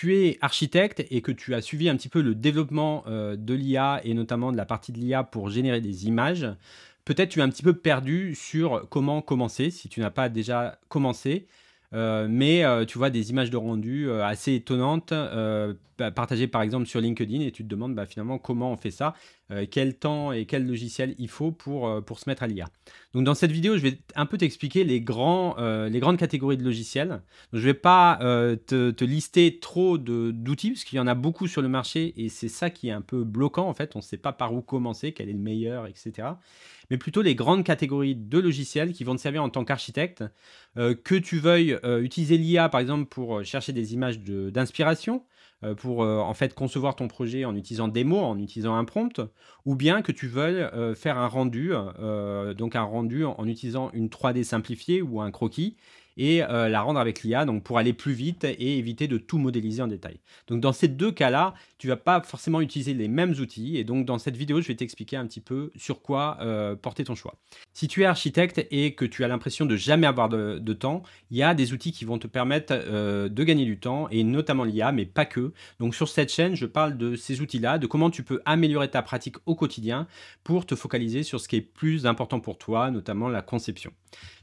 tu es architecte et que tu as suivi un petit peu le développement euh, de l'IA et notamment de la partie de l'IA pour générer des images, peut-être tu es un petit peu perdu sur comment commencer si tu n'as pas déjà commencé. Euh, mais euh, tu vois des images de rendu euh, assez étonnantes partagées par exemple sur LinkedIn et tu te demandes bah, finalement comment on fait ça, quel temps et quel logiciel il faut pour, pour se mettre à l'IA. Donc dans cette vidéo, je vais un peu t'expliquer les, grands, les grandes catégories de logiciels. je ne vais pas te, te, lister trop d'outils parce qu'il y en a beaucoup sur le marché et c'est ça qui est un peu bloquant en fait. On ne sait pas par où commencer, quel est le meilleur, etc mais plutôt les grandes catégories de logiciels qui vont te servir en tant qu'architecte, euh, que tu veuilles euh, utiliser l'IA par exemple pour euh, chercher des images d'inspiration, pour en fait concevoir ton projet en utilisant des mots, en utilisant un prompt, ou bien que tu veuilles faire un rendu, donc un rendu en, en utilisant une 3D simplifiée ou un croquis, euh, la rendre avec l'IA donc pour aller plus vite et éviter de tout modéliser en détail. Donc dans ces deux cas-là, tu vas pas forcément utiliser les mêmes outils et donc dans cette vidéo, je vais t'expliquer un petit peu sur quoi euh, porter ton choix. Si tu es architecte et que tu as l'impression de jamais avoir de, temps, il y a des outils qui vont te permettre euh, de gagner du temps et notamment l'IA, mais pas que. Donc sur cette chaîne, je parle de ces outils-là, de comment tu peux améliorer ta pratique au quotidien pour te focaliser sur ce qui est plus important pour toi, notamment la conception.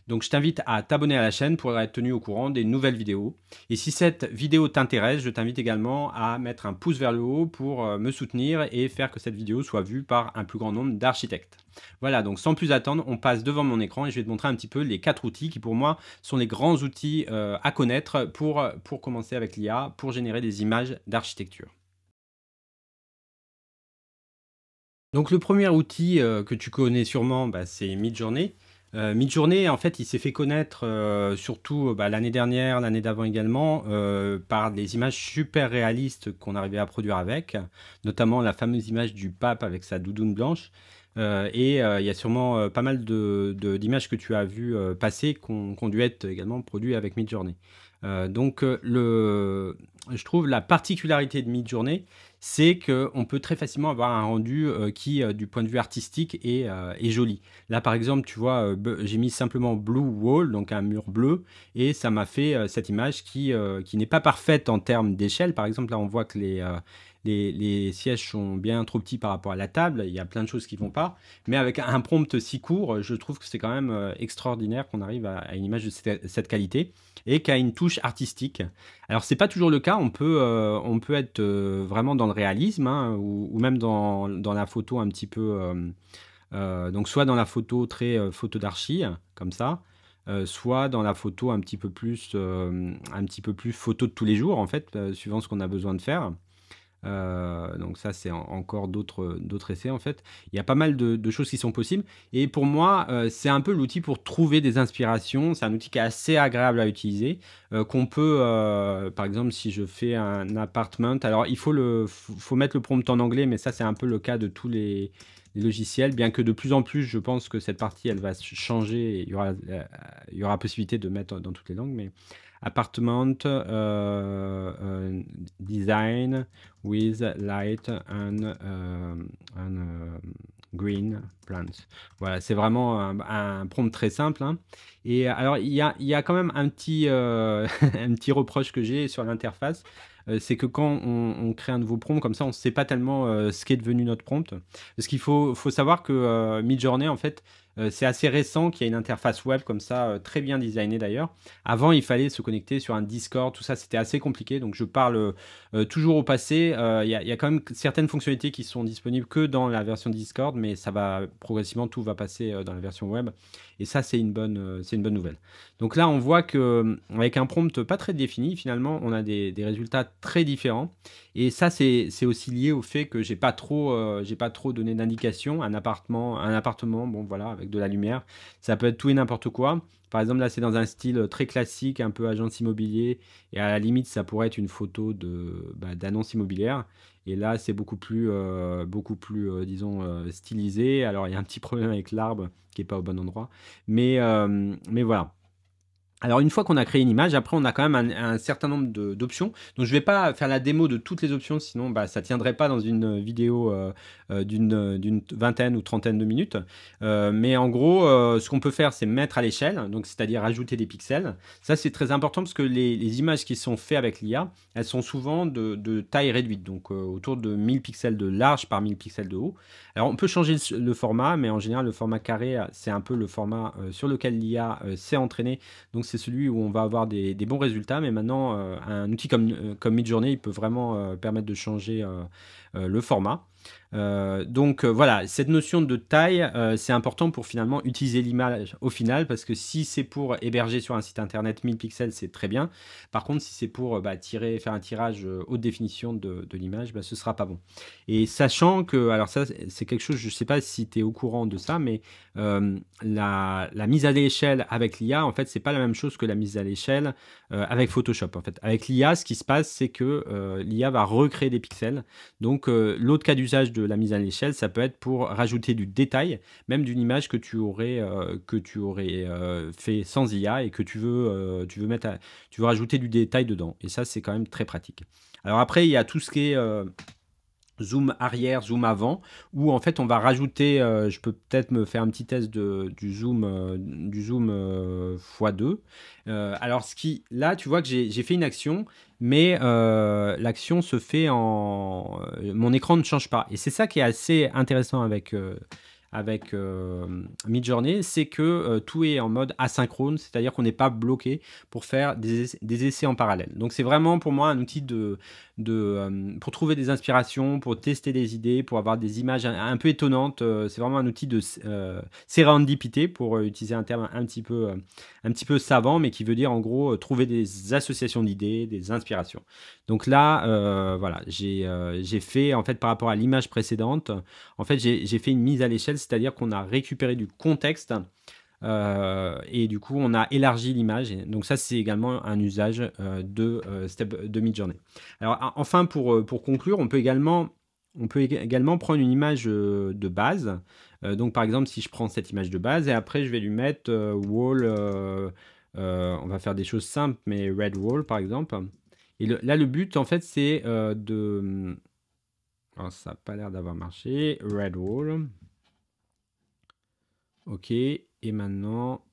Donc je t'invite à t'abonner à la chaîne pour être tenu au courant des nouvelles vidéos. Et si cette vidéo t'intéresse, je t'invite également à mettre un pouce vers le haut pour euh, me soutenir et faire que cette vidéo soit vue par un plus grand nombre d'architectes. Voilà, donc sans plus attendre, on passe devant mon écran et je vais te montrer un petit peu les quatre outils qui pour moi sont les grands outils euh, à connaître pour, euh, pour commencer avec l'IA, pour générer des images d'architecture. Donc le premier outil que tu connais sûrement, bah, c'est Midjourney. Euh, journée en fait, il s'est fait connaître euh, surtout euh, bah, l'année dernière, l'année d'avant également, euh, par des images super réalistes qu'on arrivait à produire avec, notamment la fameuse image du pape avec sa doudoune blanche. Euh, et il euh, y a sûrement euh, pas mal d'images de, que tu as vues passer qu'on qu dû être également produites avec Midjourney. donc, je trouve la particularité de Midjourney, c'est qu'on peut très facilement avoir un rendu qui, du point de vue artistique, est, joli. Là, par exemple, tu vois, j'ai mis simplement Blue Wall, donc un mur bleu, et ça m'a fait cette image qui n'est pas parfaite en termes d'échelle. Par exemple, là, on voit que les les, sièges sont bien trop petits par rapport à la table, il y a plein de choses qui vont pas, mais avec un prompt si court, je trouve que c'est quand même euh, extraordinaire qu'on arrive à, une image de cette, qualité et qu'à une touche artistique. Alors ce n'est pas toujours le cas, on peut, euh, on peut être euh, vraiment dans le réalisme hein, ou, même dans, la photo un petit peu, donc soit dans la photo très photo d'archi comme ça, soit dans la photo un petit peu plus un petit peu plus photo de tous les jours en fait suivant ce qu'on a besoin de faire euh, donc ça, c'est encore d'autres, d'autres essais en fait. Il y a pas mal de, choses qui sont possibles. Et pour moi, euh, c'est un peu l'outil pour trouver des inspirations. C'est un outil qui est assez agréable à utiliser, euh, qu'on peut, par exemple, si je fais un apartment. Alors il faut le, faut mettre le prompt en anglais, mais ça c'est un peu le cas de tous les, logiciels, bien que de plus en plus, je pense que cette partie, elle va changer. il y aura, il y aura possibilité de mettre dans toutes les langues, mais Apartment euh, euh, Design with Light and, euh, Green Plants. Voilà, c'est vraiment un, prompt très simple. Hein. Et alors, il y a, quand même un petit, un petit reproche que j'ai sur l'interface. c'est que quand on, crée un nouveau prompt comme ça, on ne sait pas tellement ce qu'est devenu notre prompt. Parce qu'il faut, faut, savoir que mid-journée », en fait, euh, c'est assez récent qu'il y ait une interface web comme ça, euh, très bien designée d'ailleurs. Avant, il fallait se connecter sur un Discord, tout ça, c'était assez compliqué. Donc je parle euh, toujours au passé. Il y, a, quand même certaines fonctionnalités qui sont disponibles que dans la version Discord, mais ça va progressivement, tout va passer dans la version web. Et ça, c'est une bonne, c'est une bonne nouvelle. Donc là, on voit que avec un prompt pas très défini, finalement, on a des, résultats très différents. Et ça, c'est, aussi lié au fait que j'ai pas trop, j'ai pas trop donné d'indications. Un appartement, un appartement, bon voilà, avec de la lumière. Ça peut être tout et n'importe quoi. Par exemple, là, c'est dans un style très classique, un peu agence immobilier. Et à la limite, ça pourrait être une photo de, bah, d'annonce immobilière. Et là, c'est beaucoup plus, euh, beaucoup plus euh, disons, euh, stylisé. Alors, il y a un petit problème avec l'arbre qui n'est pas au bon endroit. Mais, mais voilà. Alors une fois qu'on a créé une image, après on a quand même un, certain nombre d'options. Donc je ne vais pas faire la démo de toutes les options, sinon bah, ça ne tiendrait pas dans une vidéo euh, euh, d'une vingtaine ou trentaine de minutes. Euh, mais en gros, ce qu'on peut faire, c'est mettre à l'échelle, donc c'est-à-dire ajouter des pixels. Ça c'est très important parce que les, images qui sont faites avec l'IA, elles sont souvent de, taille réduite, donc autour de 1000 pixels de large par 1000 pixels de haut. Alors on peut changer le, format, mais en général le format carré, c'est un peu le format sur lequel l'IA s'est entraîné, Donc c'est celui où on va avoir des, bons résultats, mais maintenant, euh, un outil comme, euh, comme Midjourney, il peut vraiment euh, permettre de changer le format. Euh, donc euh, voilà, cette notion de taille, euh, c'est important pour finalement utiliser l'image au final, parce que si c'est pour héberger sur un site internet 1000 pixels, c'est très bien. Par contre, si c'est pour bah, tirer, faire un tirage haute définition de, l'image, bah, ce sera pas bon. Et sachant que, alors ça, c'est quelque chose, je sais pas si tu es au courant de ça, mais la, la, mise à l'échelle avec l'IA, en fait, c'est pas la même chose que la mise à l'échelle avec Photoshop. En fait, avec l'IA, ce qui se passe, c'est que l'IA va recréer des pixels. Donc l'autre cas d'usage de la mise à l'échelle, ça peut être pour rajouter du détail, même d'une image que tu aurais, euh, que tu aurais euh, fait sans IA et que tu veux, euh, tu, veux mettre tu veux rajouter du détail dedans. Et ça, c'est quand même très pratique. Alors après, il y a tout ce qui est zoom arrière, zoom avant, où en fait on va rajouter, euh, je peux peut-être me faire un petit test de, du zoom, euh, du zoom euh, x2. alors ce qui, là tu vois que j'ai fait une action, mais l'action se fait en... mon écran ne change pas. Et c'est ça qui est assez intéressant avec avec mid euh, Midjourney, c'est que euh, tout est en mode asynchrone, c'est-à-dire qu'on n'est pas bloqué pour faire des essais, en parallèle. Donc c'est vraiment pour moi un outil de, de euh, pour trouver des inspirations, pour tester des idées, pour avoir des images un, peu étonnantes. c'est vraiment un outil de sérendipité, pour utiliser un terme un petit, peu, un petit peu savant, mais qui veut dire en gros trouver des associations d'idées, des inspirations. Donc là, voilà, j'ai fait en fait par rapport à l'image précédente, en fait j'ai fait une mise à l'échelle c'est-à-dire qu'on a récupéré du contexte euh, et du coup on a élargi l'image. Donc ça c'est également un usage euh, de, mid euh, step, enfin pour, conclure, on peut également on peut également prendre une image de base. donc par exemple si je prends cette image de base et après je vais lui mettre wall, on va faire des choses simples mais red wall par exemple. Et là le but en fait c'est de oh, ça n'a pas l'air d'avoir marché. Red wall. Ok. Et maintenant.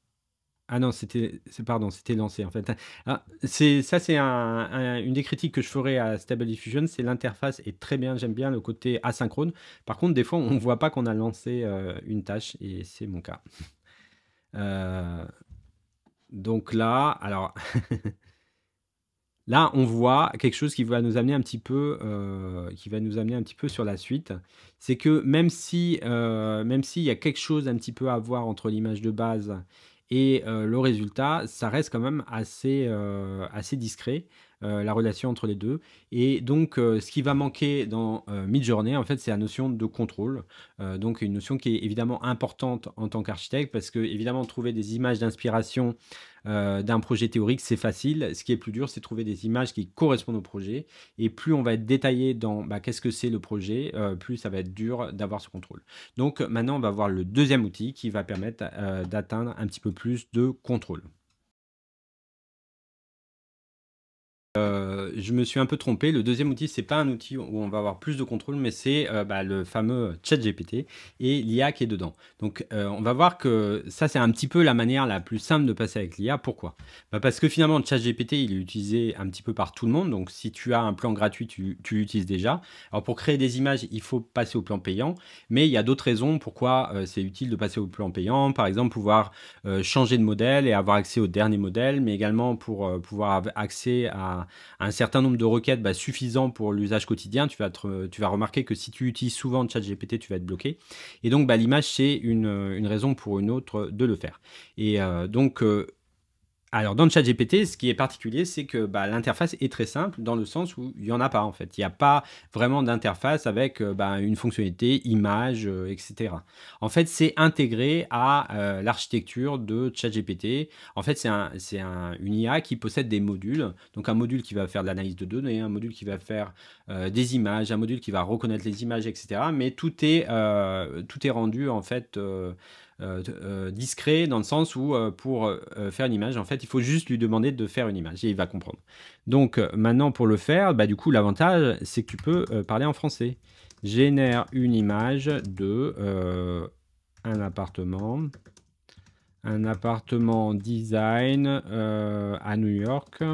Ah non, c'était. Pardon, c'était lancé en fait. Ah, ça, c'est une des critiques que je ferai à Stable Diffusion c'est l'interface est très bien. J'aime bien le côté asynchrone. Par contre, des fois, on ne voit pas qu'on a lancé euh, une tâche et c'est mon cas. Euh, donc là, alors. Là, on voit quelque chose qui va nous amener un petit peu, euh, qui va nous amener un petit peu sur la suite. C'est que même si, euh, s'il y a quelque chose un petit peu à voir entre l'image de base et euh, le résultat, ça reste quand même assez, assez discret. Euh, la relation entre les deux. Et donc, euh, ce qui va manquer dans euh, Midjourney, en fait, c'est la notion de contrôle. donc, une notion qui est évidemment importante en tant qu'architecte, parce que, évidemment, trouver des images d'inspiration d'un projet théorique, c'est facile. Ce qui est plus dur, c'est trouver des images qui correspondent au projet. Et plus on va être détaillé dans bah, qu'est-ce que c'est le projet, plus ça va être dur d'avoir ce contrôle. Donc maintenant, on va voir le deuxième outil qui va permettre d'atteindre un petit peu plus de contrôle. Euh, je me suis un peu trompé. Le deuxième outil, c'est pas un outil où on va avoir plus de contrôle, mais c'est euh, bah, le fameux ChatGPT et l'IA qui est dedans. Donc, euh, on va voir que ça, c'est un petit peu la manière la plus simple de passer avec l'IA. Pourquoi bah, Parce que finalement, ChatGPT, il est utilisé un petit peu par tout le monde. Donc, si tu as un plan gratuit, tu, tu l'utilises déjà. Alors, pour créer des images, il faut passer au plan payant, mais il y a d'autres raisons pourquoi c'est utile de passer au plan payant. Par exemple, pouvoir changer de modèle et avoir accès au dernier modèle, mais également pour pouvoir avoir accès à un, certain nombre de requêtes bah, suffisant pour l'usage quotidien, tu vas, tu vas remarquer que si tu utilises souvent ChatGPT, tu vas être bloqué. Et donc, bah, l'image, c'est une, une, raison pour une autre de le faire. Et euh, donc, euh, alors, dans ChatGPT, ce qui est particulier, c'est que bah, l'interface est très simple dans le sens où il n'y en a pas en fait. Il n'y a pas vraiment d'interface avec euh, bah, une fonctionnalité, image, euh, etc. En fait, c'est intégré à euh, l'architecture de ChatGPT. En fait, c'est une IA qui possède des modules. Donc, un module qui va faire de l'analyse de données, un module qui va faire des images, un module qui va reconnaître les images, etc. Mais tout est, tout est rendu en fait euh, euh, discret dans le sens où euh, pour faire une image, en fait, il faut juste lui demander de faire une image et il va comprendre. Donc maintenant, pour le faire, bah, du coup, l'avantage, c'est que tu peux parler en français. Génère une image de un appartement un appartement design à New York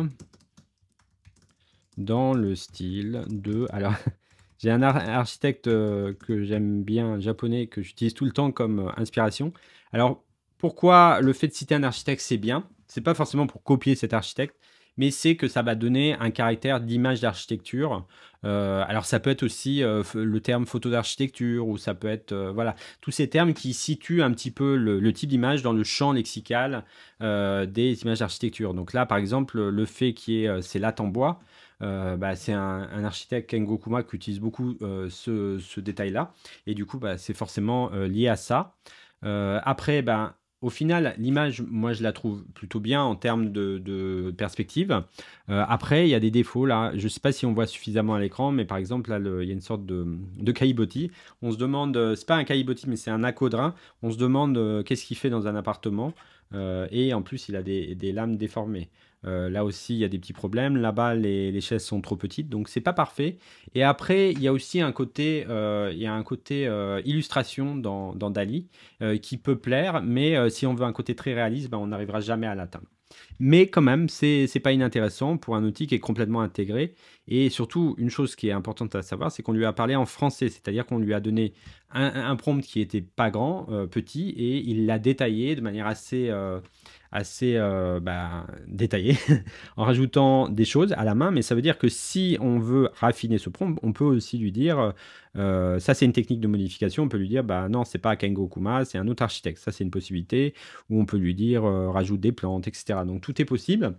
dans le style de... Alors, J'ai un, architecte euh, que j'aime bien, japonais, que j'utilise tout le temps comme euh, inspiration. Alors, pourquoi le fait de citer un architecte, c'est bien C'est pas forcément pour copier cet architecte, mais c'est que ça va donner un caractère d'image d'architecture. Euh, alors ça peut être aussi le terme photo d'architecture ou ça peut être voilà tous ces termes qui situent un petit peu le, type d'image dans le champ lexical des images d'architecture. Donc là par exemple le fait qui est c'est lattes en bois, euh, bah, c'est un, architecte Ken Gokuma, qui utilise beaucoup euh, ce, détail-là. Et du coup, bah, c'est forcément euh, lié à ça. après, bah, au final, l'image, moi, je la trouve plutôt bien en termes de, perspective. après, il y a des défauts là. Je ne sais pas si on voit suffisamment à l'écran, mais par exemple, là, il y a une sorte de, de On se demande, c'est pas un Kaiboti mais c'est un acodrin. On se demande qu'est-ce qu'il fait dans un appartement. et en plus, il a des lames déformées. Euh, là aussi, il y a des petits problèmes. Là-bas, les, chaises sont trop petites, donc c'est pas parfait. Et après, il y a aussi un côté, euh, il y a un côté euh, illustration dans, Dali qui peut plaire, mais si on veut un côté très réaliste, ben, on n'arrivera jamais à l'atteindre. Mais quand même, c'est n'est pas inintéressant pour un outil qui est complètement intégré. Et surtout, une chose qui est importante à savoir, c'est qu'on lui a parlé en français, c'est-à-dire qu'on lui a donné un, prompt qui était pas grand, euh, petit, et il l'a détaillé de manière assez, euh, assez euh, bah, en rajoutant des choses à la main, mais ça veut dire que si on veut raffiner ce prompt, on peut aussi lui dire, ça c'est une technique de modification, on peut lui dire, bah non, c'est pas Kengo Kuma, c'est un autre architecte, ça c'est une possibilité, ou on peut lui dire, rajoute des plantes, etc. Donc tout tout est possible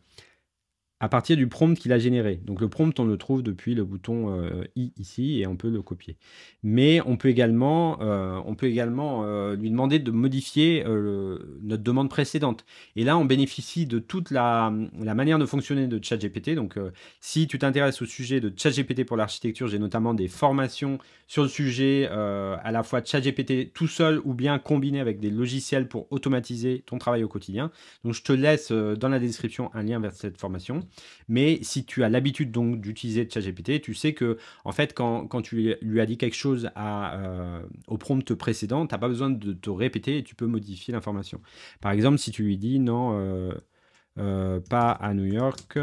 à partir du prompt qu'il a généré. Donc le prompt, on le trouve depuis le bouton euh, i ici et on peut le copier. Mais on peut également, euh, on peut également euh, lui demander de modifier notre demande précédente. Et là, on bénéficie de toute la, la manière de fonctionner de ChatGPT. Donc si tu t'intéresses au sujet de ChatGPT pour l'architecture, j'ai notamment des formations sur le sujet à la fois ChatGPT tout seul ou bien combiné avec des logiciels pour automatiser ton travail au quotidien. Donc je te laisse dans la description un lien vers cette formation. Mais si tu as l'habitude donc d'utiliser ChatGPT, tu sais que en fait quand, tu lui as dit quelque chose à, euh, au prompt précédent, tu n'as pas besoin de te répéter et tu peux modifier l'information. Par exemple, si tu lui dis non, euh, euh, pas à New York,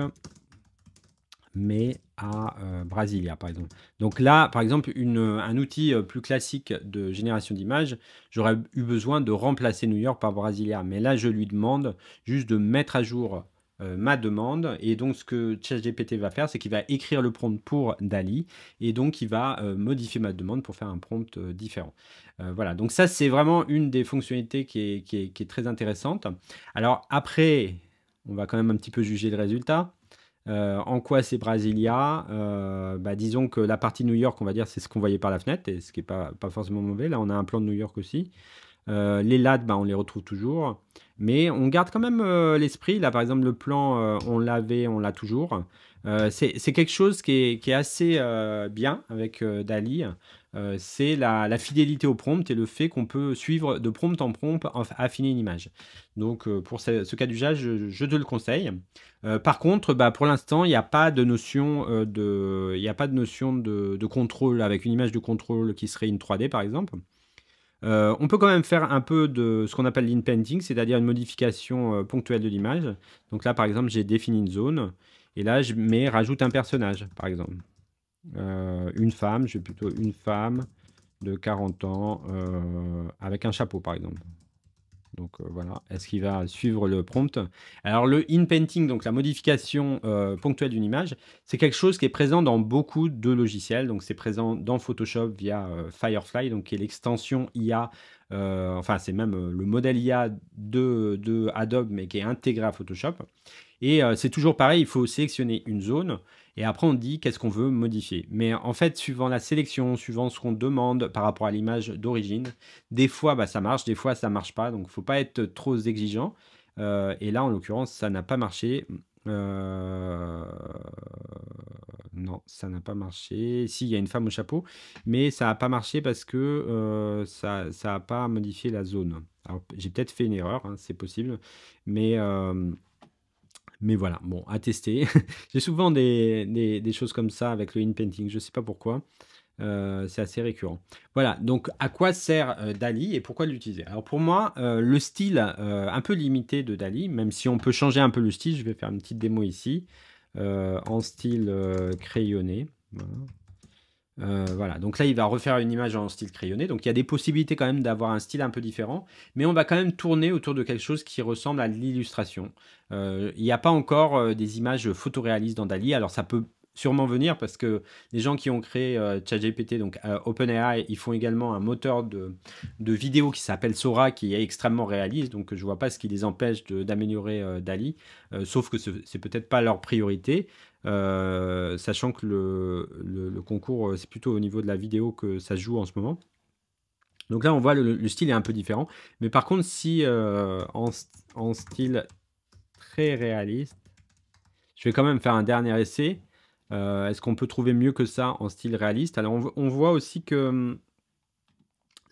mais à Brasilia, par exemple. Donc là, par exemple, une, un outil plus classique de génération d'images, j'aurais eu besoin de remplacer New York par Brasilia. Mais là, je lui demande juste de mettre à jour euh, ma demande. Et donc, ce que ChatGPT va faire, c'est qu'il va écrire le prompt pour DALI et donc il va euh, modifier ma demande pour faire un prompt euh, différent. voilà, donc ça, c'est vraiment une des fonctionnalités qui est, très intéressante. Alors, après, on va quand même un petit peu juger le résultat. en quoi c'est Brasilia bah, Disons que la partie New York, on va dire, c'est ce qu'on voyait par la fenêtre, et ce qui n'est pas, forcément mauvais. Là, on a un plan de New York aussi. les LAD, bah, on les retrouve toujours. Mais on garde quand même euh, l'esprit. Là, par exemple, le plan, euh, on l'avait, on l'a toujours. Euh, c'est quelque chose qui est, assez bien avec Dali. c'est la, fidélité au prompt et le fait qu'on peut suivre de prompt en prompt, affiner une image. Donc, pour ce, cas du je, je, te le conseille. par contre, bah, pour l'instant, il n'y a pas de notion, de, y a pas de, notion de, de contrôle avec une image de contrôle qui serait une 3D, par exemple. Euh, on peut quand même faire un peu de ce qu'on appelle painting, c'est-à-dire une modification euh, ponctuelle de l'image. Donc là, par exemple, j'ai défini une zone, et là, je mets, rajoute un personnage, par exemple. Euh, une femme, je vais plutôt une femme de 40 ans, avec un chapeau, par exemple. Donc euh, voilà, est-ce qu'il va suivre le prompt Alors le inpainting, donc la modification euh, ponctuelle d'une image, c'est quelque chose qui est présent dans beaucoup de logiciels. Donc c'est présent dans Photoshop via euh, Firefly, donc qui est l'extension IA enfin c'est même le modèle IA de, Adobe mais qui est intégré à Photoshop. Et c'est toujours pareil, il faut sélectionner une zone et après, on dit qu'est-ce qu'on veut modifier. Mais en fait, suivant la sélection, suivant ce qu'on demande par rapport à l'image d'origine, des fois, bah, ça marche, des fois, ça ne marche pas. Donc, il ne faut pas être trop exigeant. Euh, et là, en l'occurrence, ça n'a pas marché. Euh, non, ça n'a pas marché. S'il il y a une femme au chapeau, mais ça n'a pas marché parce que euh, ça n'a pas modifié la zone. Alors, j'ai peut-être fait une erreur, hein, c'est possible, mais mais voilà, bon, à tester. J'ai souvent des, choses comme ça avec le in-painting, je ne sais pas pourquoi. Euh, c'est assez récurrent. Voilà, donc à quoi sert euh, Dali et pourquoi l'utiliser Alors pour moi, euh, le style un peu limité de Dali, même si on peut changer un peu le style, je vais faire une petite démo ici, en style crayonné. Voilà. Euh, voilà, donc là il va refaire une image en style crayonné, donc il y a des possibilités quand même d'avoir un style un peu différent, mais on va quand même tourner autour de quelque chose qui ressemble à l'illustration. Euh, il n'y a pas encore euh, des images photoréalistes dans Dali, alors ça peut sûrement venir parce que les gens qui ont créé euh, ChatGPT, donc OpenAI, ils font également un moteur de, de vidéo qui s'appelle Sora, qui est extrêmement réaliste. Donc, je vois pas ce qui les empêche d'améliorer Dali, sauf que ce c'est peut-être pas leur priorité. Euh, sachant que le, concours, euh, c'est plutôt au niveau de la vidéo que ça joue en ce moment. Donc là, on voit le, style est un peu différent. Mais par contre, si euh, en, style très réaliste, je vais quand même faire un dernier essai. Est-ce qu'on peut trouver mieux que ça en style réaliste Alors, on, voit aussi que hum,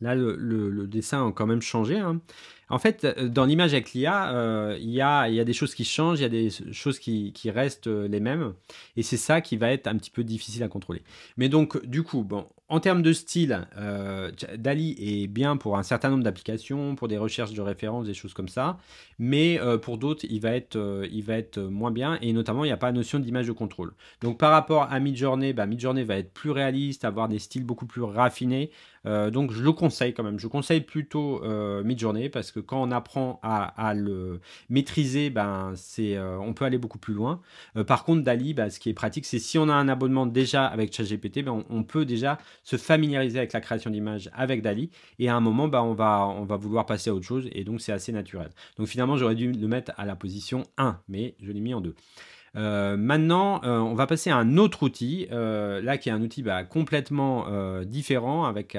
là, le, dessin a quand même changé. Hein. En fait, euh, dans l'image avec l'IA, euh, il, il y, a, des choses qui changent, il y a des choses qui, qui restent euh, les mêmes. Et c'est ça qui va être un petit peu difficile à contrôler. Mais donc, du coup, bon, en termes de style, euh, DALI est bien pour un certain nombre d'applications, pour des recherches de références, des choses comme ça. Mais pour d'autres, il, va être, il va être moins bien. Et notamment, il n'y a pas notion d'image de contrôle. Donc, par rapport à Midjourney, bah, Midjourney va être plus réaliste, avoir des styles beaucoup plus raffinés. donc, je le conseille quand même. Je conseille plutôt Midjourney parce que que quand on apprend à, le maîtriser, ben, euh, on peut aller beaucoup plus loin. Euh, par contre, Dali, ben, ce qui est pratique, c'est si on a un abonnement déjà avec ChatGPT, ben, on, peut déjà se familiariser avec la création d'images avec Dali. Et à un moment, ben, on, va, on va vouloir passer à autre chose. Et donc, c'est assez naturel. Donc, finalement, j'aurais dû le mettre à la position 1, mais je l'ai mis en 2. Euh, maintenant, euh, on va passer à un autre outil, euh, là qui est un outil bah, complètement différent, avec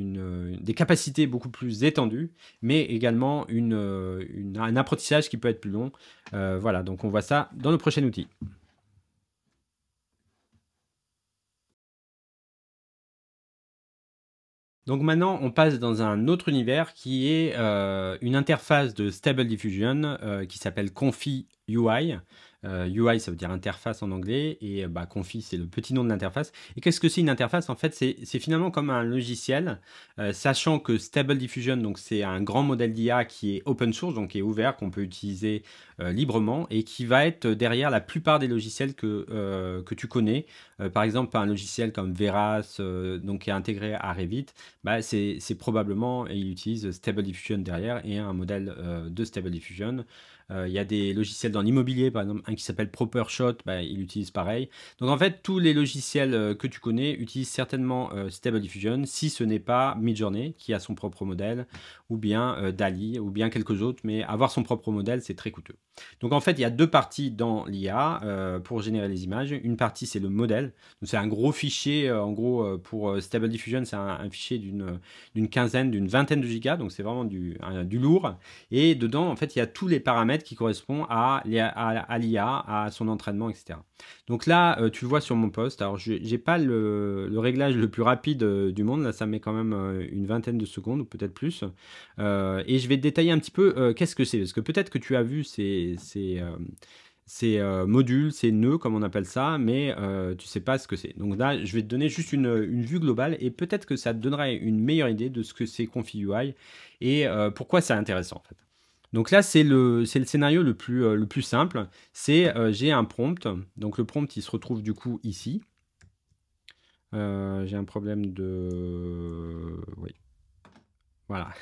des capacités beaucoup plus étendues, mais également un apprentissage qui peut être plus long. voilà, donc on voit ça dans le prochain outil. Donc maintenant, on passe dans un autre univers qui est une interface de Stable Diffusion qui s'appelle Confi UI. UI, euh, ça veut dire interface en anglais, et euh, bah, c'est le petit nom de l'interface. Et qu'est-ce que c'est une interface En fait, c'est finalement comme un logiciel, euh, sachant que Stable Diffusion, donc c'est un grand modèle d'IA qui est open source, donc qui est ouvert, qu'on peut utiliser librement, et qui va être derrière la plupart des logiciels que, que tu connais, euh, par exemple un logiciel comme Veras, euh, donc qui est intégré à Revit, bah, c'est probablement, et il utilise Stable Diffusion derrière et un modèle euh, de Stable Diffusion. Il y a des logiciels dans l'immobilier, par exemple un qui s'appelle ProperShot, bah, il utilise pareil. Donc en fait, tous les logiciels que tu connais utilisent certainement Stable Diffusion, si ce n'est pas Midjourney qui a son propre modèle, ou bien DALI, ou bien quelques autres, mais avoir son propre modèle, c'est très coûteux. Donc en fait, il y a deux parties dans l'IA pour générer les images. Une partie, c'est le modèle c'est un gros fichier, euh, en gros, euh, pour euh, Stable Diffusion, c'est un, fichier d'une quinzaine, d'une vingtaine de gigas, donc c'est vraiment du, du, lourd. Et dedans, en fait, il y a tous les paramètres qui correspondent à, l'IA, à son entraînement, etc. Donc là, tu le vois sur mon poste. Alors, je n'ai pas le, le, réglage le plus rapide du monde, là, ça met quand même une vingtaine de secondes, ou peut-être plus. et je vais détailler un petit peu qu'est-ce que c'est, parce que peut-être que tu as vu ces c'est modules, euh, module, c'est nœud, comme on appelle ça, mais euh, tu sais pas ce que c'est. Donc là, je vais te donner juste une, vue globale et peut-être que ça te donnera une meilleure idée de ce que c'est ConfigUI et euh, pourquoi c'est intéressant en fait. Donc là, c'est le, scénario le plus, le plus simple. C'est j'ai un prompt. Donc le prompt, il se retrouve du coup ici. j'ai un problème de... Oui. Voilà.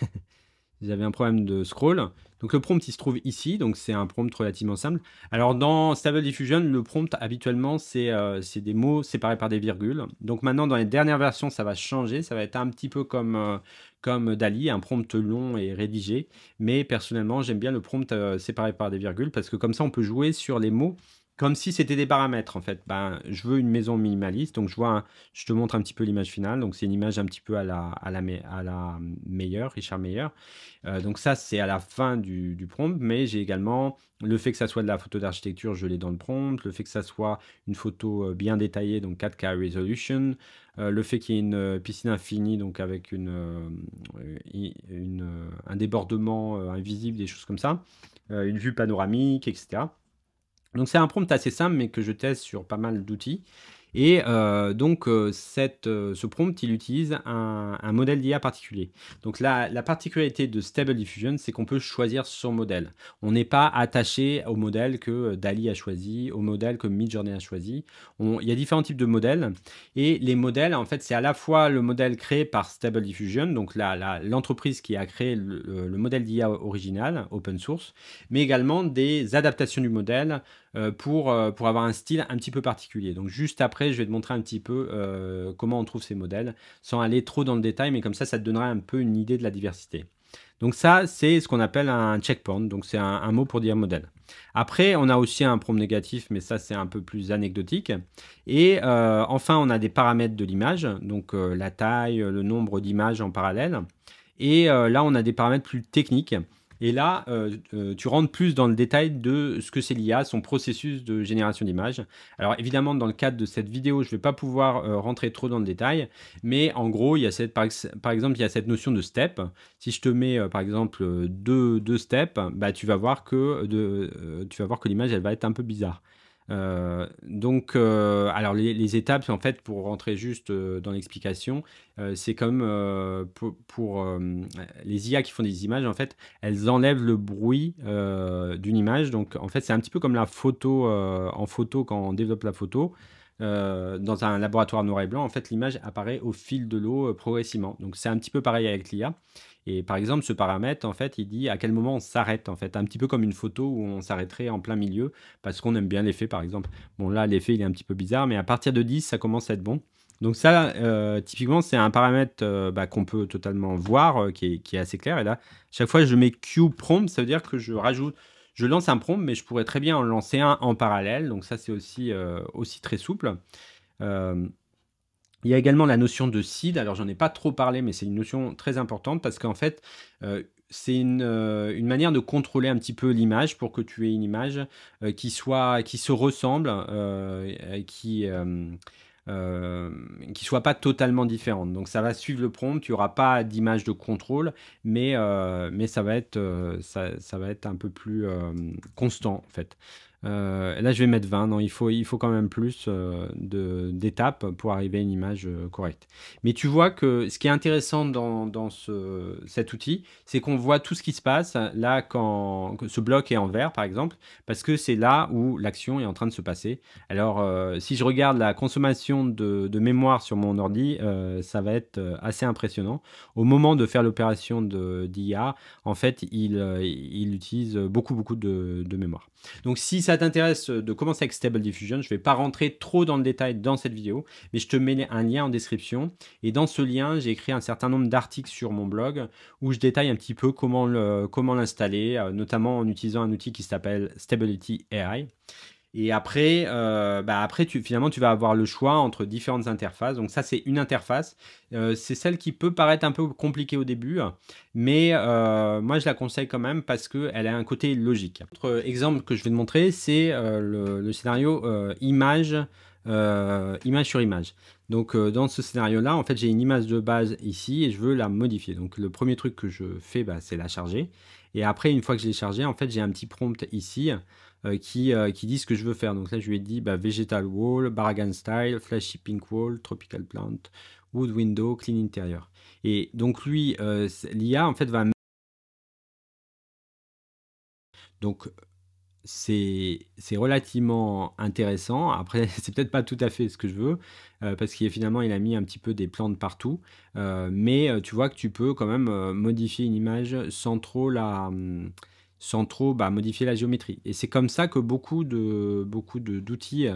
Vous avez un problème de scroll. Donc le prompt, il se trouve ici. Donc c'est un prompt relativement simple. Alors dans Stable Diffusion, le prompt, habituellement, c'est euh, des mots séparés par des virgules. Donc maintenant, dans les dernières versions, ça va changer. Ça va être un petit peu comme, euh, comme Dali, un prompt long et rédigé. Mais personnellement, j'aime bien le prompt euh, séparé par des virgules parce que comme ça, on peut jouer sur les mots comme si c'était des paramètres en fait. Ben, je veux une maison minimaliste, donc je vois, je te montre un petit peu l'image finale. Donc c'est une image un petit peu à la à la meilleure, Richard Meyer. Euh, donc ça c'est à la fin du, prompt, mais j'ai également le fait que ça soit de la photo d'architecture, je l'ai dans le prompt. Le fait que ça soit une photo euh, bien détaillée, donc 4K resolution. Euh, le fait qu'il y ait une piscine infinie, donc avec une, un débordement invisible, des choses comme ça, une vue panoramique, etc. Donc c'est un prompt assez simple, mais que je teste sur pas mal d'outils. Et euh, donc, euh, euh, ce prompt, il utilise un, modèle d'IA particulier. Donc, la, particularité de Stable Diffusion, c'est qu'on peut choisir son modèle. On n'est pas attaché au modèle que Dali a choisi, au modèle que Midjourney a choisi. il y a différents types de modèles. Et les modèles, en fait, c'est à la fois le modèle créé par Stable Diffusion, donc l'entreprise qui a créé le modèle d'IA original, open source, mais également des adaptations du modèle euh, euh, pour, avoir un style un petit peu particulier. Donc juste après, je vais te montrer un petit peu euh, comment on trouve ces modèles, sans aller trop dans le détail, mais comme ça, ça te donnera un peu une idée de la diversité. Donc ça, c'est ce qu'on appelle un checkpoint, donc c'est un, mot pour dire modèle. Après, on a aussi un prompt négatif, mais ça c'est un peu plus anecdotique. Et enfin, on a des paramètres de l'image, donc la taille, le nombre d'images en parallèle. Et là, on a des paramètres plus techniques. Et là, euh, euh, tu rentres plus dans le détail de ce que c'est l'IA, son processus de génération d'images. Alors évidemment, dans le cadre de cette vidéo, je ne vais pas pouvoir euh, rentrer trop dans le détail, mais en gros, il y a cette, par, exemple, il y a cette notion de step. Si je te mets, par exemple, deux, steps, bah, tu vas voir que, que l'image, elle va être un peu bizarre. Euh, donc, euh, alors les, les, étapes, en fait, pour rentrer juste euh, dans l'explication, c'est comme pour, pour les IA qui font des images, en fait, elles enlèvent le bruit d'une image. Donc, en fait, c'est un petit peu comme la photo en photo quand on développe la photo. dans un laboratoire noir et blanc, en fait, l'image apparaît au fil de l'eau progressivement. Donc, c'est un petit peu pareil avec l'IA. Et par exemple, ce paramètre, en fait, il dit à quel moment on s'arrête, en fait, un petit peu comme une photo où on s'arrêterait en plein milieu, parce qu'on aime bien l'effet, par exemple. Bon, là, l'effet, il est un petit peu bizarre, mais à partir de 10, ça commence à être bon. Donc ça, euh, typiquement, c'est un paramètre euh, bah, qu'on peut totalement voir, euh, qui, est, assez clair. Et là, chaque fois je mets Q prompt, ça veut dire que je rajoute, je lance un prompt, mais je pourrais très bien en lancer un en parallèle. Donc ça, c'est aussi très souple. Il y a également la notion de seed. Alors, j'en ai pas trop parlé, mais c'est une notion très importante parce qu'en fait, euh, c'est euh, une, manière de contrôler un petit peu l'image pour que tu aies une image euh, qui, soit, qui se ressemble, qui. ne qui soit pas totalement différente. Donc ça va suivre le prompt, Tu auras pas d'image de contrôle, mais, mais ça, va être, ça, va être un peu plus constant en fait. Euh, là, je vais mettre 20. Non, il faut, il faut quand même plus euh, d'étapes pour arriver à une image euh, correcte. Mais tu vois que ce qui est intéressant dans, cet outil, c'est qu'on voit tout ce qui se passe hein, là quand ce bloc est en vert, par exemple, parce que c'est là où l'action est en train de se passer. Alors, si je regarde la consommation de, mémoire sur mon ordi, ça va être assez impressionnant. Au moment de faire l'opération d'IA, en fait, il, utilise beaucoup, beaucoup de mémoire. Donc si ça t'intéresse de commencer avec Stable Diffusion, je ne vais pas rentrer trop dans le détail dans cette vidéo, mais je te mets un lien en description. Et dans ce lien, j'ai écrit un certain nombre d'articles sur mon blog où je détaille un petit peu comment l'installer, euh, notamment en utilisant un outil qui s'appelle Stability AI. Et après, euh, bah, après finalement, tu vas avoir le choix entre différentes interfaces. Donc ça, c'est une interface. Euh, c'est celle qui peut paraître un peu compliquée au début, mais euh, moi, je la conseille quand même parce qu'elle a un côté logique. Autre exemple que je vais te montrer, c'est le, scénario image, image sur image. Donc dans ce scénario-là, en fait, j'ai une image de base ici et je veux la modifier. Donc le premier truc que je fais, bah, c'est la charger. Et après, une fois que je l'ai chargée, en fait, j'ai un petit prompt ici euh, euh, qui, dit ce que je veux faire. Donc là, je lui ai dit bah, Vegetal Wall, Barragan Style, Flashy Pink Wall, Tropical Plant, Wood Window, Clean Interior. Et donc lui, euh, l'IA, en fait, va... Donc c'est relativement intéressant. Après, c'est peut-être pas tout à fait ce que je veux, parce qu'il finalement il a mis un petit peu des plantes partout. mais tu vois que tu peux quand même modifier une image sans trop la. Hum, sans trop bah, modifier la géométrie. Et c'est comme ça que beaucoup de beaucoup d'outils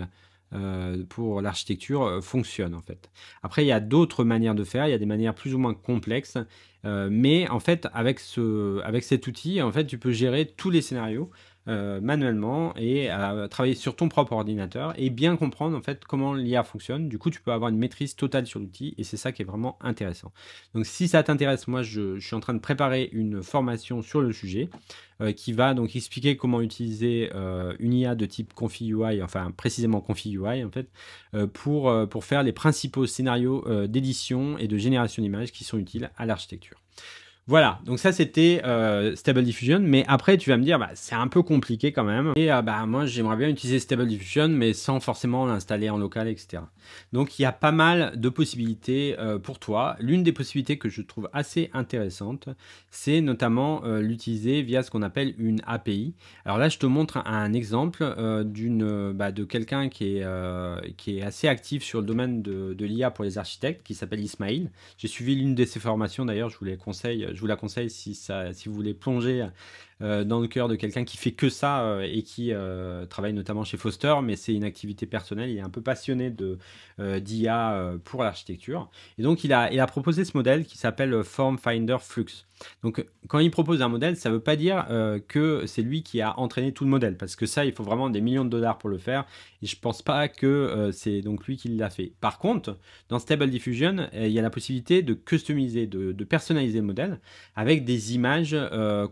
euh, pour l'architecture euh, fonctionnent en fait. Après, il y a d'autres manières de faire, il y a des manières plus ou moins complexes, euh, mais en fait, avec, ce, avec cet outil, en fait, tu peux gérer tous les scénarios. Euh, manuellement et à travailler sur ton propre ordinateur et bien comprendre en fait comment l'IA fonctionne. Du coup, tu peux avoir une maîtrise totale sur l'outil et c'est ça qui est vraiment intéressant. Donc, si ça t'intéresse, moi je, suis en train de préparer une formation sur le sujet euh, qui va donc expliquer comment utiliser euh, une IA de type config UI, enfin précisément config UI en fait, pour, pour faire les principaux scénarios d'édition et de génération d'images qui sont utiles à l'architecture. Voilà, donc ça c'était euh, Stable Diffusion, mais après tu vas me dire, bah, c'est un peu compliqué quand même. Et euh, bah, moi j'aimerais bien utiliser Stable Diffusion, mais sans forcément l'installer en local, etc. Donc il y a pas mal de possibilités euh, pour toi. L'une des possibilités que je trouve assez intéressante, c'est notamment l'utiliser via ce qu'on appelle une API. Alors là je te montre un exemple d'une, bah, de quelqu'un qui, est qui est assez actif sur le domaine de, l'IA pour les architectes, qui s'appelle Ismail. J'ai suivi l'une de ses formations d'ailleurs, je vous les conseille je vous la conseille si, ça, si vous voulez plonger euh, dans le cœur de quelqu'un qui fait que ça euh, et qui euh, travaille notamment chez Foster, mais c'est une activité personnelle. Il est un peu passionné de d'IA pour l'architecture. Et donc, il a, il a proposé ce modèle qui s'appelle Form Finder Flux. Donc, quand il propose un modèle, ça ne veut pas dire que c'est lui qui a entraîné tout le modèle, parce que ça, il faut vraiment des millions de dollars pour le faire, et je ne pense pas que c'est donc lui qui l'a fait. Par contre, dans Stable Diffusion, il y a la possibilité de customiser, de, personnaliser le modèle avec des images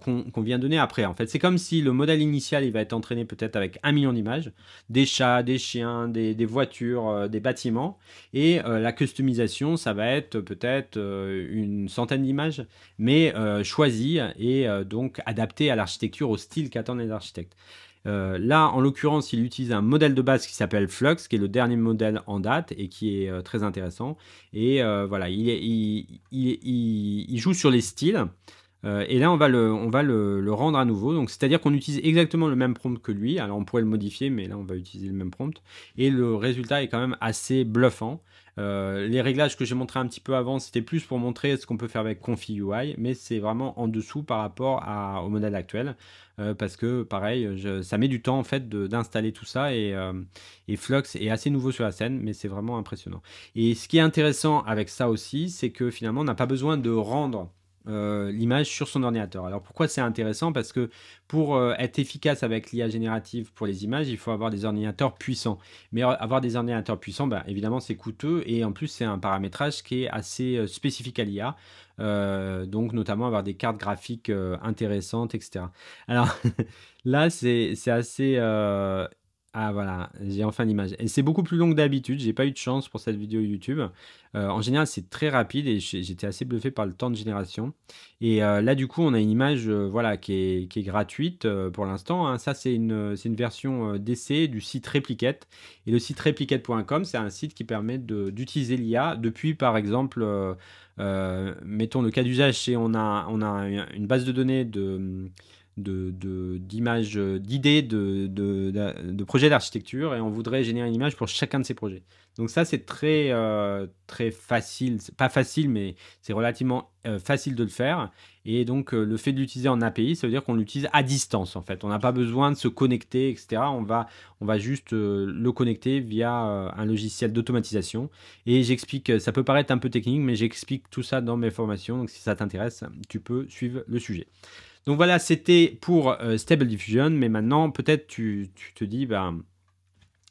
qu'on qu vient donner après. En fait, c'est comme si le modèle initial, il va être entraîné peut-être avec un million d'images, des chats, des chiens, des, voitures, euh, des bâtiments, et euh, la customisation, ça va être peut-être euh, une centaine d'images, mais choisies et donc adaptées à l'architecture, au style qu'attendent les architectes. là, en l'occurrence, il utilise un modèle de base qui s'appelle Flux, qui est le dernier modèle en date et qui est très intéressant. Et voilà, il, il, il, joue sur les styles. Euh, et là, on va le, on va le, rendre à nouveau. Donc, c'est-à-dire qu'on utilise exactement le même prompt que lui. Alors, on pourrait le modifier, mais là, on va utiliser le même prompt. Et le résultat est quand même assez bluffant. Euh, les réglages que j'ai montré un petit peu avant, c'était plus pour montrer ce qu'on peut faire avec Config UI, mais c'est vraiment en dessous par rapport à, au modèle actuel. Euh, parce que, pareil, ça met du temps en fait d'installer tout ça. et Flux est assez nouveau sur la scène, mais c'est vraiment impressionnant. Et ce qui est intéressant avec ça aussi, c'est que finalement, on n'a pas besoin de rendre euh, l'image sur son ordinateur. Alors pourquoi c'est intéressant Parce que pour euh, être efficace avec l'IA générative pour les images, il faut avoir des ordinateurs puissants. Mais avoir des ordinateurs puissants, ben, évidemment, c'est coûteux et en plus, c'est un paramétrage qui est assez euh, spécifique à l'IA. donc notamment avoir des cartes graphiques intéressantes, etc. Alors là, c'est assez ah voilà, j'ai enfin l'image. Et c'est beaucoup plus long que d'habitude, j'ai pas eu de chance pour cette vidéo YouTube. Euh, en général, c'est très rapide et j'étais assez bluffé par le temps de génération. Et euh, là, du coup, on a une image euh, voilà, qui, est, gratuite pour l'instant. Hein. Ça, c'est une, une, version d'essai du site Replicate. Et le site replicate.com, c'est un site qui permet d'utiliser l'IA depuis, par exemple, mettons le cas d'usage, c'est on a, on a une base de données de de, euh, d'idées, de, projets d'architecture et on voudrait générer une image pour chacun de ces projets. Donc ça, c'est très, euh, très facile, pas facile, mais c'est relativement euh, facile de le faire. Et donc le fait de l'utiliser en API, ça veut dire qu'on l'utilise à distance en fait. On n'a pas besoin de se connecter, etc. On va, on va juste le connecter via un logiciel d'automatisation. Et j'explique, ça peut paraître un peu technique, mais j'explique tout ça dans mes formations. Donc si ça t'intéresse, tu peux suivre le sujet. Donc voilà, c'était pour euh, Stable Diffusion, mais maintenant peut-être tu, te dis, ben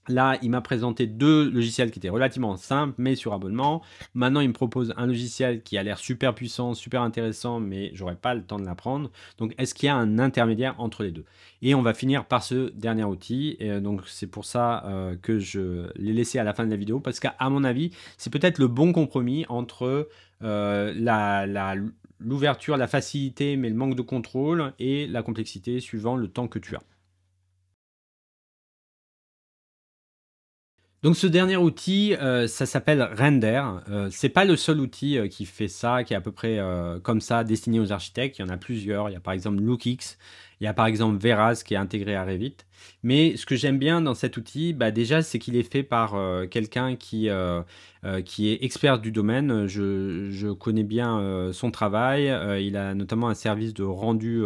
là, il m'a présenté deux logiciels qui étaient relativement simples, mais sur abonnement. Maintenant, il me propose un logiciel qui a l'air super puissant, super intéressant, mais j'aurais pas le temps de l'apprendre. Donc, est-ce qu'il y a un intermédiaire entre les deux Et on va finir par ce dernier outil. Et euh, donc, c'est pour ça euh, que je l'ai laissé à la fin de la vidéo, parce qu'à mon avis, c'est peut-être le bon compromis entre la, l'ouverture, la facilité, mais le manque de contrôle et la complexité suivant le temps que tu as. Donc ce dernier outil, euh, ça s'appelle Render. Ce euh, c'est pas le seul outil euh, qui fait ça, qui est à peu près comme ça, destiné aux architectes. Il y en a plusieurs. Il y a par exemple LookX. il y a par exemple Veras qui est intégré à Revit. Mais ce que j'aime bien dans cet outil, bah, déjà, c'est qu'il est fait par quelqu'un qui, qui est expert du domaine. Je, je connais bien son travail. il a notamment un service de rendu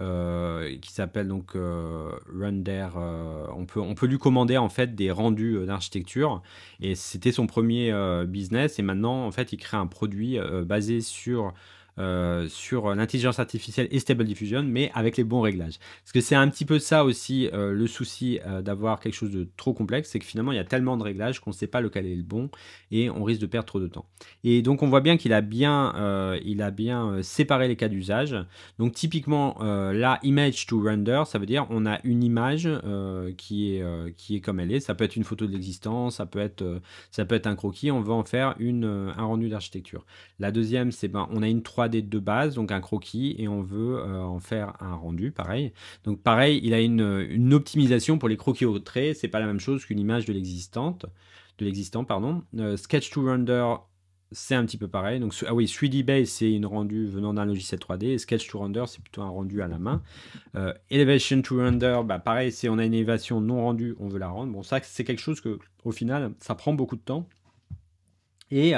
euh, qui s'appelle donc euh, Render. Euh, on, peut, on peut lui commander en fait des rendus d'architecture. Et c'était son premier business. Et maintenant, en fait, il crée un produit basé sur euh, sur l'intelligence artificielle et Stable Diffusion, mais avec les bons réglages. Parce que c'est un petit peu ça aussi euh, le souci euh, d'avoir quelque chose de trop complexe, c'est que finalement il y a tellement de réglages qu'on ne sait pas lequel est le bon et on risque de perdre trop de temps. Et donc on voit bien qu'il a bien, il a bien séparé les cas d'usage. Donc typiquement là, image to render, ça veut dire on a une image qui est qui est comme elle est. Ça peut être une photo de l'existence, ça peut être ça peut être un croquis. On va en faire une, un rendu d'architecture. La deuxième, c'est ben on a une 3 3 de base, donc un croquis, et on veut euh, en faire un rendu, pareil. Donc pareil, il a une, optimisation pour les croquis au trait, c'est pas la même chose qu'une image de l'existante, de l'existant, pardon. Euh, sketch to render, c'est un petit peu pareil. Donc, ah oui, 3D Base, c'est une rendu venant d'un logiciel 3D. Sketch to Render, c'est plutôt un rendu à la main. Euh, elevation to Render, bah, pareil, c'est on a une élévation non rendue, on veut la rendre. Bon, ça, c'est quelque chose que, au final, ça prend beaucoup de temps. Et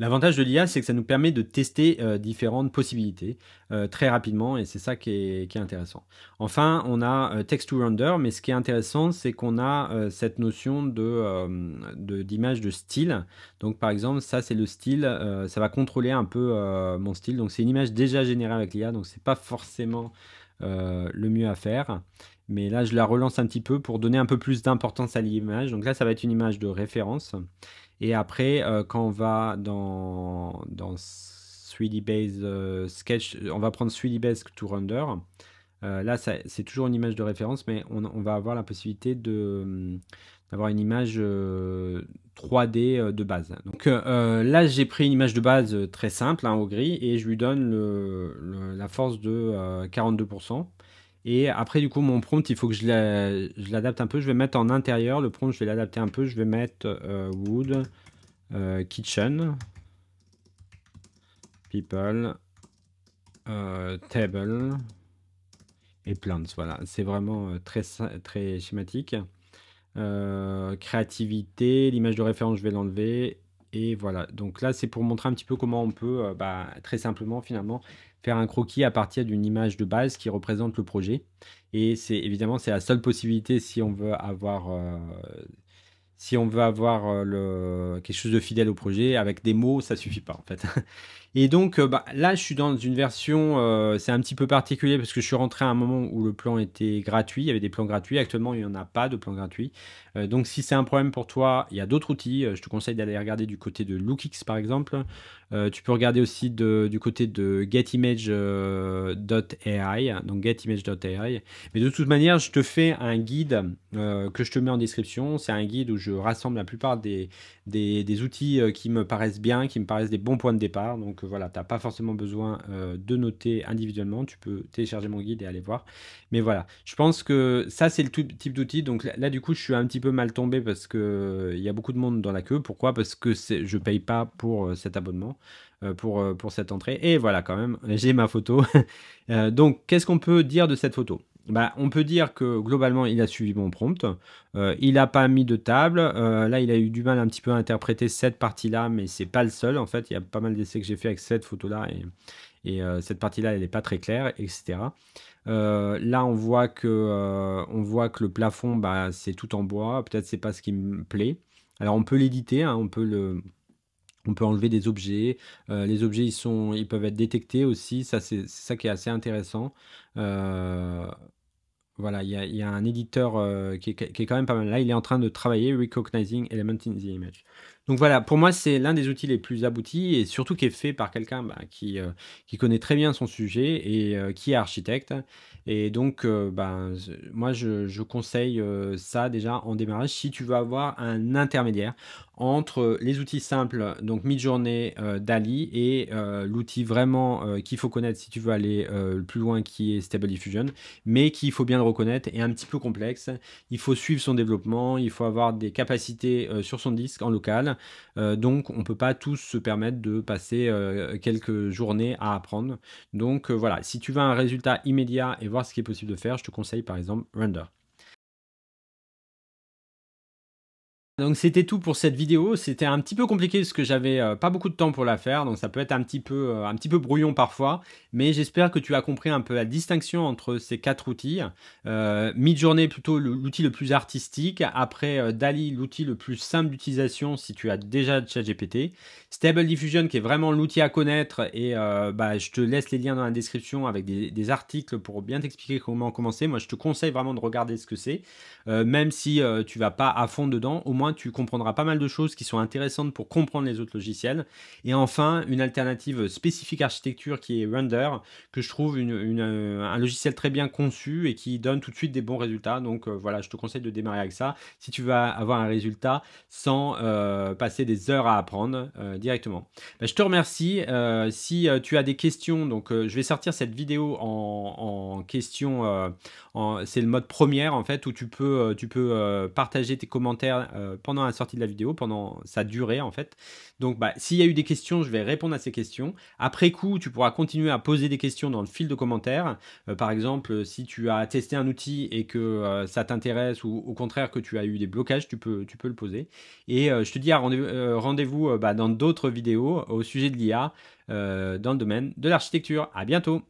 L'avantage de l'IA, c'est que ça nous permet de tester euh, différentes possibilités euh, très rapidement et c'est ça qui est, intéressant. Enfin, on a euh, text to render, mais ce qui est intéressant, c'est qu'on a cette notion de, d'image de, de style. Donc, par exemple, ça, c'est le style, ça va contrôler un peu mon style. Donc, c'est une image déjà générée avec l'IA, donc c'est pas forcément le mieux à faire. Mais là, je la relance un petit peu pour donner un peu plus d'importance à l'image. Donc là, ça va être une image de référence. Et après, euh, quand on va dans, dans 3D Base euh, Sketch, on va prendre 3D Base to Render. Euh, là, c'est toujours une image de référence, mais on, va avoir la possibilité mm, d'avoir une image 3D de base. Donc là, j'ai pris une image de base très simple, hein, au gris, et je lui donne la force de 42%. Et après, du coup, mon prompt, il faut que je l'adapte un peu. Je vais mettre en intérieur. Le prompt, je vais l'adapter un peu. Je vais mettre euh, wood euh, kitchen people euh, table et plants. Voilà, c'est vraiment très, très schématique. créativité, l'image de référence, je vais l'enlever. Et voilà, donc là c'est pour montrer un petit peu comment on peut euh, bah, très simplement finalement faire un croquis à partir d'une image de base qui représente le projet. Et c'est évidemment c'est la seule possibilité si on veut avoir euh, si on veut avoir euh, quelque chose de fidèle au projet. Avec des mots ça suffit pas en fait. Et donc euh, bah, là, je suis dans une version, euh, c'est un petit peu particulier parce que je suis rentré à un moment où le plan était gratuit, il y avait des plans gratuits. Actuellement, il n'y en a pas de plan gratuit. Euh, donc si c'est un problème pour toi, il y a d'autres outils. Je te conseille d'aller regarder du côté de LookX par exemple. tu peux regarder aussi du côté de getimage.ai, donc getimage.ai. Mais de toute manière, je te fais un guide que je te mets en description. C'est un guide où je rassemble la plupart des, des, des outils qui me paraissent bien, qui me paraissent des bons points de départ. Donc voilà, tu n'as pas forcément besoin euh, de noter individuellement. Tu peux télécharger mon guide et aller voir. Mais voilà, je pense que ça, c'est le type d'outil. Donc là, du coup, je suis un petit peu mal tombé parce qu'il euh, y a beaucoup de monde dans la queue. Pourquoi Parce que je ne paye pas pour euh, cet abonnement. Pour, pour cette entrée. Et voilà, quand même, j'ai ma photo. donc, qu'est-ce qu'on peut dire de cette photo bah, on peut dire que globalement, il a suivi mon prompt. Euh, il n'a pas mis de table. Euh, là, il a eu du mal un petit peu à interpréter cette partie-là, mais c'est pas le seul. En fait, il y a pas mal d'essais que j'ai fait avec cette photo-là et, euh, cette partie-là, elle n'est pas très claire, etc. là, on voit que le plafond, bah, c'est tout en bois. Peut-être c'est pas ce qui me plaît. Alors, on peut l'éditer. Hein. on peut le on peut enlever des objets. les objets, ils, sont, ils peuvent être détectés aussi. Ça, c'est ça qui est assez intéressant. Voilà, il y a, un éditeur euh, qui, est, quand même pas mal là. Il est en train de travailler Recognizing Element in the Image. Donc voilà, pour moi, c'est l'un des outils les plus aboutis et surtout qui est fait par quelqu'un bah, euh, qui, connaît très bien son sujet et euh, qui est architecte. Et donc, ben, moi, je, je conseille ça déjà en démarrage si tu veux avoir un intermédiaire entre euh, les outils simples, donc Midjourney, journée euh, DALI, et euh, l'outil vraiment qu'il faut connaître si tu veux aller plus loin, qui est Stable Diffusion, mais qu'il faut bien le reconnaître, est un petit peu complexe. Il faut suivre son développement, il faut avoir des capacités sur son disque en local, donc on ne peut pas tous se permettre de passer quelques journées à apprendre. Donc voilà, si tu veux un résultat immédiat et voir ce qui est possible de faire, je te conseille par exemple Render. Donc c'était tout pour cette vidéo. C'était un petit peu compliqué parce que j'avais euh, pas beaucoup de temps pour la faire, donc ça peut être un petit peu, euh, un petit peu brouillon parfois. Mais j'espère que tu as compris un peu la distinction entre ces quatre outils. Euh, Midjourney plutôt l'outil le plus artistique. Après euh, Dali l'outil le plus simple d'utilisation si tu as déjà ChatGPT. Stable Diffusion qui est vraiment l'outil à connaître et bah, je te laisse les liens dans la description avec des, des articles pour bien t'expliquer comment commencer. Moi je te conseille vraiment de regarder ce que c'est, même si tu vas pas à fond dedans. Au moins tu comprendras pas mal de choses qui sont intéressantes pour comprendre les autres logiciels. Et enfin, une alternative spécifique architecture qui est Render, que je trouve euh, un logiciel très bien conçu et qui donne tout de suite des bons résultats. Donc euh, voilà, je te conseille de démarrer avec ça si tu vas avoir un résultat sans euh, passer des heures à apprendre directement. Bah, je te remercie. si tu as des questions, donc je vais sortir cette vidéo en, question, c'est le mode première en fait où tu peux, tu peux partager tes commentaires pendant la sortie de la vidéo, pendant sa durée en fait. Donc bah, s'il y a eu des questions, je vais répondre à ces questions. Après coup, tu pourras continuer à poser des questions dans le fil de commentaires. Euh, par exemple, si tu as testé un outil et que euh, ça t'intéresse ou au contraire que tu as eu des blocages, tu peux, tu peux le poser. Et euh, je te dis à rendez-vous bah, dans d'autres vidéos au sujet de l'IA dans le domaine de l'architecture. À bientôt